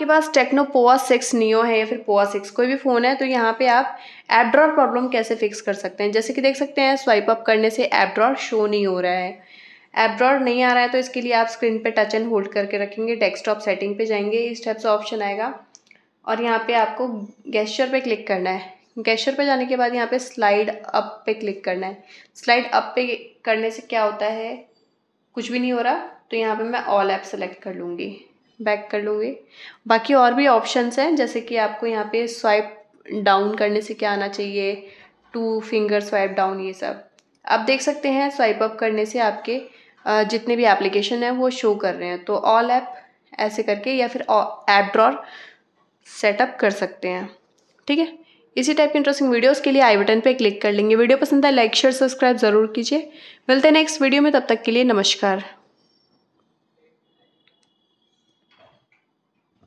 आपके पास Tecno Pova six Neo है या फिर पोआ सिक्स कोई भी फ़ोन है तो यहाँ पे आप ऐप ड्रॉर प्रॉब्लम कैसे फिक्स कर सकते हैं जैसे कि देख सकते हैं स्वाइप अप करने से ऐप ड्रॉर शो नहीं हो रहा है ऐप ड्रॉर नहीं आ रहा है तो इसके लिए आप स्क्रीन पे टच एंड होल्ड करके रखेंगे डेस्कटॉप सेटिंग पर जाएंगे इस टाइप से ऑप्शन आएगा और यहाँ पर आपको गैस्चर पर क्लिक करना है गैस्चर पर जाने के बाद यहाँ पर स्लाइड अप पे क्लिक करना है स्लाइड अप पे करने से क्या होता है कुछ भी नहीं हो रहा तो यहाँ पे मैं ऑल ऐप सेलेक्ट कर लूँगी बैक कर लोगे बाकी और भी ऑप्शंस हैं जैसे कि आपको यहाँ पे स्वाइप डाउन करने से क्या आना चाहिए टू फिंगर स्वाइप डाउन ये सब आप देख सकते हैं स्वाइप अप करने से आपके जितने भी एप्लीकेशन हैं वो शो कर रहे हैं तो ऑल ऐप ऐसे करके या फिर ऐप ड्रॉर सेटअप कर सकते हैं ठीक है इसी टाइप की इंटरेस्टिंग वीडियोस के लिए आई बटन पे क्लिक कर लेंगे वीडियो पसंद आए लाइक शेयर सब्सक्राइब जरूर कीजिए मिलते हैं नेक्स्ट वीडियो में तब तक के लिए नमस्कार